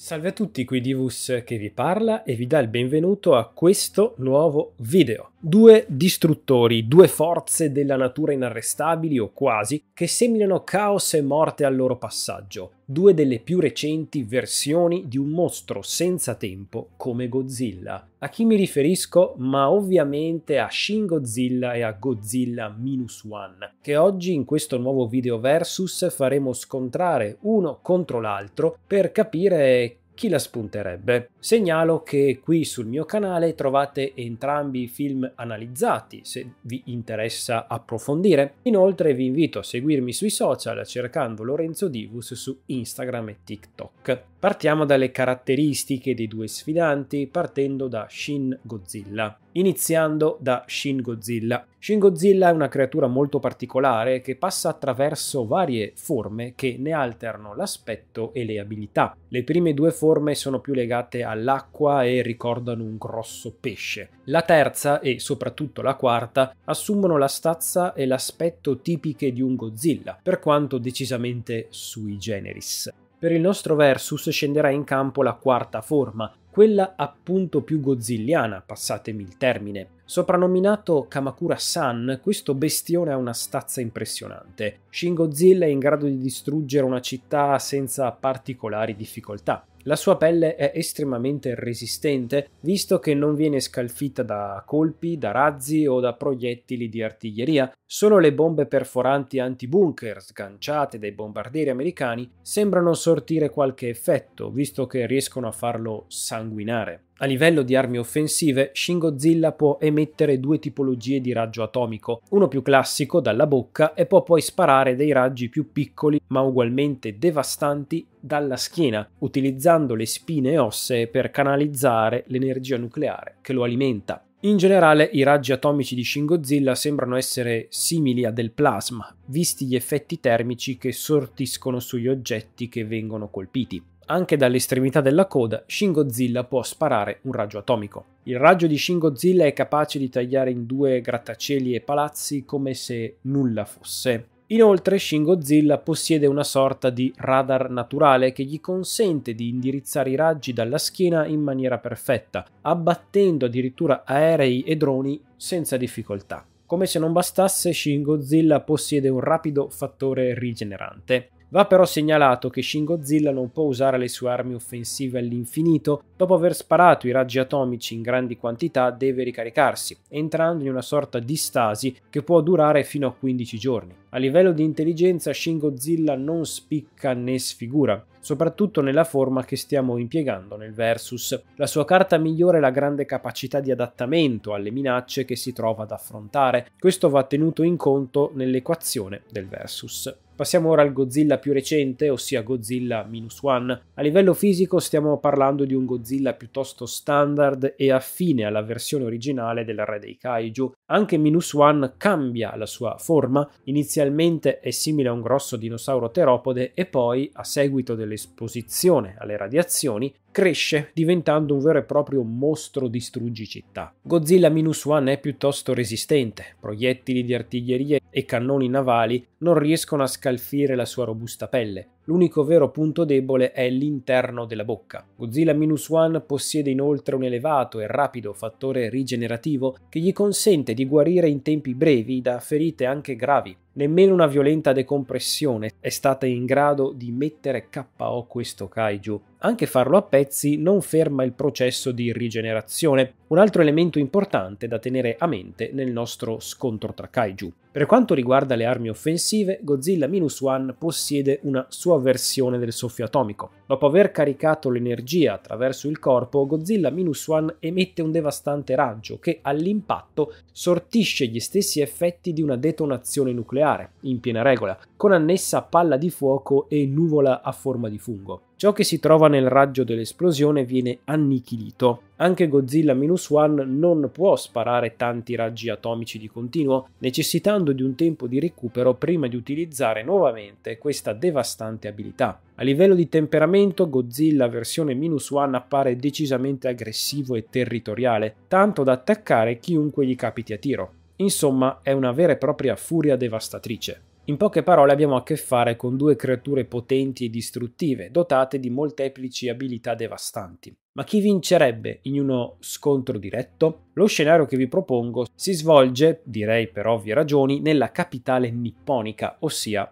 Salve a tutti, qui Divus che vi parla e vi dà il benvenuto a questo nuovo video. Due distruttori, due forze della natura inarrestabili o quasi, che seminano caos e morte al loro passaggio, due delle più recenti versioni di un mostro senza tempo come Godzilla. A chi mi riferisco? Ma ovviamente a Shin Godzilla e a Godzilla Minus One, che oggi in questo nuovo video versus faremo scontrare uno contro l'altro per capire chi la spunterebbe? Segnalo che qui sul mio canale trovate entrambi i film analizzati, se vi interessa approfondire. Inoltre vi invito a seguirmi sui social cercando Lorenzo Divus su Instagram e TikTok. Partiamo dalle caratteristiche dei due sfidanti partendo da Shin Godzilla. Iniziando da Shin Godzilla. Shin Godzilla è una creatura molto particolare che passa attraverso varie forme che ne alterano l'aspetto e le abilità. Le prime due forme sono più legate all'acqua e ricordano un grosso pesce. La terza e soprattutto la quarta assumono la stazza e l'aspetto tipiche di un Godzilla, per quanto decisamente sui generis. Per il nostro versus scenderà in campo la quarta forma, quella appunto più gozzilliana, passatemi il termine. Soprannominato Kamakura-san, questo bestione ha una stazza impressionante. Shin Godzilla è in grado di distruggere una città senza particolari difficoltà. La sua pelle è estremamente resistente, visto che non viene scalfita da colpi, da razzi o da proiettili di artiglieria. Solo le bombe perforanti anti-bunker sganciate dai bombardieri americani sembrano sortire qualche effetto, visto che riescono a farlo sanguinare. A livello di armi offensive, Shingozilla può emettere due tipologie di raggio atomico, uno più classico dalla bocca e può poi sparare dei raggi più piccoli ma ugualmente devastanti dalla schiena, utilizzando le spine ossee per canalizzare l'energia nucleare che lo alimenta. In generale i raggi atomici di Shingozilla sembrano essere simili a del plasma, visti gli effetti termici che sortiscono sugli oggetti che vengono colpiti anche dall'estremità della coda, Shin Godzilla può sparare un raggio atomico. Il raggio di Shin Godzilla è capace di tagliare in due grattacieli e palazzi come se nulla fosse. Inoltre Shin Godzilla possiede una sorta di radar naturale che gli consente di indirizzare i raggi dalla schiena in maniera perfetta, abbattendo addirittura aerei e droni senza difficoltà. Come se non bastasse, Shin Godzilla possiede un rapido fattore rigenerante. Va però segnalato che Shin Godzilla non può usare le sue armi offensive all'infinito, dopo aver sparato i raggi atomici in grandi quantità deve ricaricarsi, entrando in una sorta di stasi che può durare fino a 15 giorni. A livello di intelligenza Shin Godzilla non spicca né sfigura, soprattutto nella forma che stiamo impiegando nel versus. La sua carta migliore è la grande capacità di adattamento alle minacce che si trova ad affrontare, questo va tenuto in conto nell'equazione del versus. Passiamo ora al Godzilla più recente, ossia Godzilla Minus One. A livello fisico stiamo parlando di un Godzilla piuttosto standard e affine alla versione originale del Re dei Kaiju. Anche Minus One cambia la sua forma, inizialmente è simile a un grosso dinosauro teropode e poi, a seguito dell'esposizione alle radiazioni, cresce diventando un vero e proprio mostro distruggi città. Godzilla Minus One è piuttosto resistente, proiettili di artiglieria e cannoni navali non riescono a scalfire la sua robusta pelle, L'unico vero punto debole è l'interno della bocca. Godzilla Minus One possiede inoltre un elevato e rapido fattore rigenerativo che gli consente di guarire in tempi brevi da ferite anche gravi. Nemmeno una violenta decompressione è stata in grado di mettere KO questo kaiju. Anche farlo a pezzi non ferma il processo di rigenerazione, un altro elemento importante da tenere a mente nel nostro scontro tra kaiju. Per quanto riguarda le armi offensive, Godzilla Minus One possiede una sua versione del soffio atomico. Dopo aver caricato l'energia attraverso il corpo, Godzilla Minus One emette un devastante raggio che all'impatto sortisce gli stessi effetti di una detonazione nucleare, in piena regola, con annessa palla di fuoco e nuvola a forma di fungo. Ciò che si trova nel raggio dell'esplosione viene annichilito. Anche Godzilla Minus One non può sparare tanti raggi atomici di continuo, necessitando di un tempo di recupero prima di utilizzare nuovamente questa devastante abilità. A livello di temperamento, Godzilla versione Minus One appare decisamente aggressivo e territoriale, tanto da attaccare chiunque gli capiti a tiro. Insomma, è una vera e propria furia devastatrice. In poche parole abbiamo a che fare con due creature potenti e distruttive, dotate di molteplici abilità devastanti. Ma chi vincerebbe in uno scontro diretto? Lo scenario che vi propongo si svolge, direi per ovvie ragioni, nella capitale nipponica, ossia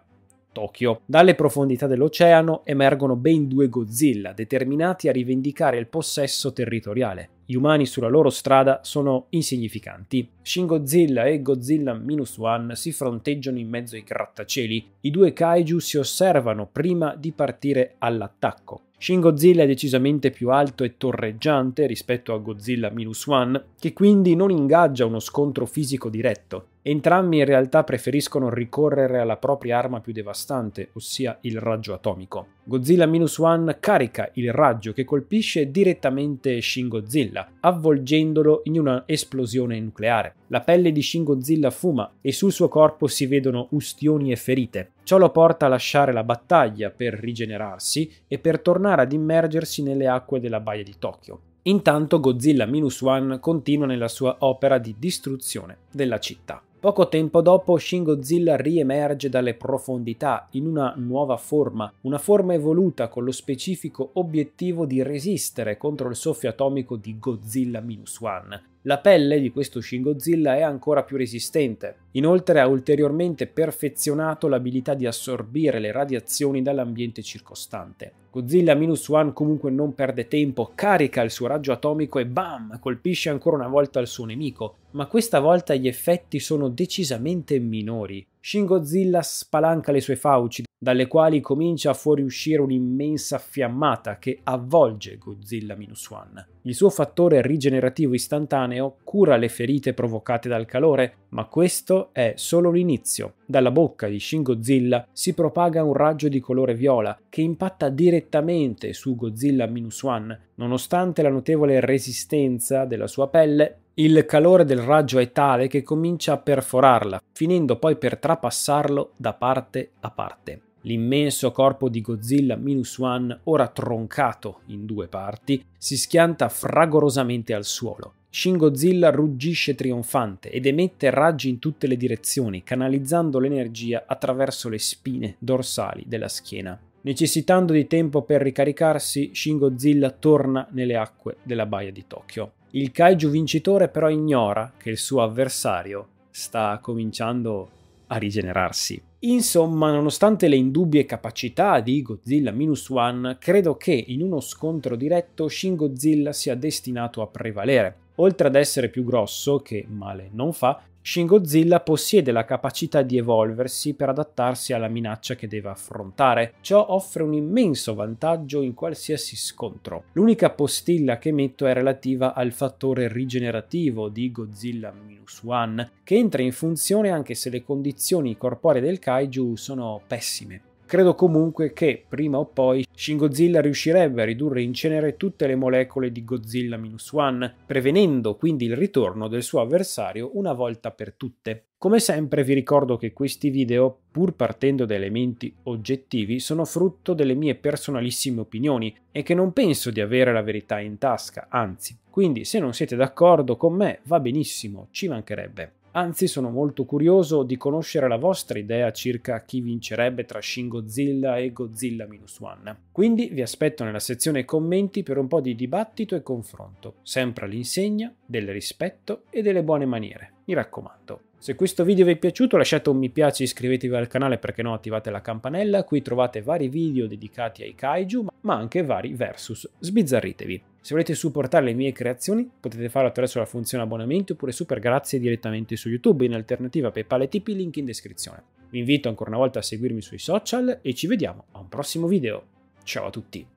Tokyo. Dalle profondità dell'oceano emergono ben due Godzilla, determinati a rivendicare il possesso territoriale gli umani sulla loro strada sono insignificanti. Shin Godzilla e Godzilla Minus One si fronteggiano in mezzo ai grattacieli, i due kaiju si osservano prima di partire all'attacco. Shin Godzilla è decisamente più alto e torreggiante rispetto a Godzilla Minus One, che quindi non ingaggia uno scontro fisico diretto. Entrambi in realtà preferiscono ricorrere alla propria arma più devastante, ossia il raggio atomico. Godzilla Minus One carica il raggio che colpisce direttamente Shin Godzilla, avvolgendolo in una esplosione nucleare. La pelle di Shin fuma e sul suo corpo si vedono ustioni e ferite. Ciò lo porta a lasciare la battaglia per rigenerarsi e per tornare ad immergersi nelle acque della baia di Tokyo. Intanto Godzilla Minus One continua nella sua opera di distruzione della città. Poco tempo dopo Shin riemerge dalle profondità in una nuova forma, una forma evoluta con lo specifico obiettivo di resistere contro il soffio atomico di Godzilla Minus One, la pelle di questo Shin Godzilla è ancora più resistente, inoltre ha ulteriormente perfezionato l'abilità di assorbire le radiazioni dall'ambiente circostante. Godzilla Minus One comunque non perde tempo, carica il suo raggio atomico e bam! colpisce ancora una volta il suo nemico, ma questa volta gli effetti sono decisamente minori. Shin Godzilla spalanca le sue fauci, dalle quali comincia a fuoriuscire un'immensa fiammata che avvolge Godzilla Minus One. Il suo fattore rigenerativo istantaneo cura le ferite provocate dal calore, ma questo è solo l'inizio. Dalla bocca di Shin Godzilla si propaga un raggio di colore viola che impatta direttamente su Godzilla Minus One. Nonostante la notevole resistenza della sua pelle, il calore del raggio è tale che comincia a perforarla, finendo poi per trapassarlo da parte a parte. L'immenso corpo di Godzilla Minus One, ora troncato in due parti, si schianta fragorosamente al suolo. Shin Godzilla ruggisce trionfante ed emette raggi in tutte le direzioni, canalizzando l'energia attraverso le spine dorsali della schiena. Necessitando di tempo per ricaricarsi, Shin Godzilla torna nelle acque della baia di Tokyo. Il kaiju vincitore però ignora che il suo avversario sta cominciando a rigenerarsi. Insomma, nonostante le indubbie capacità di Godzilla Minus One, credo che in uno scontro diretto Shin Godzilla sia destinato a prevalere. Oltre ad essere più grosso, che male non fa, Shin Godzilla possiede la capacità di evolversi per adattarsi alla minaccia che deve affrontare. Ciò offre un immenso vantaggio in qualsiasi scontro. L'unica postilla che metto è relativa al fattore rigenerativo di Godzilla Minus One, che entra in funzione anche se le condizioni corporee del kaiju sono pessime. Credo comunque che, prima o poi, Shin Godzilla riuscirebbe a ridurre in cenere tutte le molecole di Godzilla Minus One, prevenendo quindi il ritorno del suo avversario una volta per tutte. Come sempre vi ricordo che questi video, pur partendo da elementi oggettivi, sono frutto delle mie personalissime opinioni e che non penso di avere la verità in tasca, anzi. Quindi se non siete d'accordo con me va benissimo, ci mancherebbe. Anzi, sono molto curioso di conoscere la vostra idea circa chi vincerebbe tra Shin Godzilla e Godzilla Minus One. Quindi vi aspetto nella sezione commenti per un po' di dibattito e confronto, sempre all'insegna del rispetto e delle buone maniere. Mi raccomando. Se questo video vi è piaciuto lasciate un mi piace, iscrivetevi al canale perché no, attivate la campanella, qui trovate vari video dedicati ai kaiju, ma anche vari versus. Sbizzarritevi. Se volete supportare le mie creazioni potete farlo attraverso la funzione abbonamenti oppure super grazie direttamente su YouTube, in alternativa PayPal e Tipeee, link in descrizione. Vi invito ancora una volta a seguirmi sui social e ci vediamo a un prossimo video. Ciao a tutti!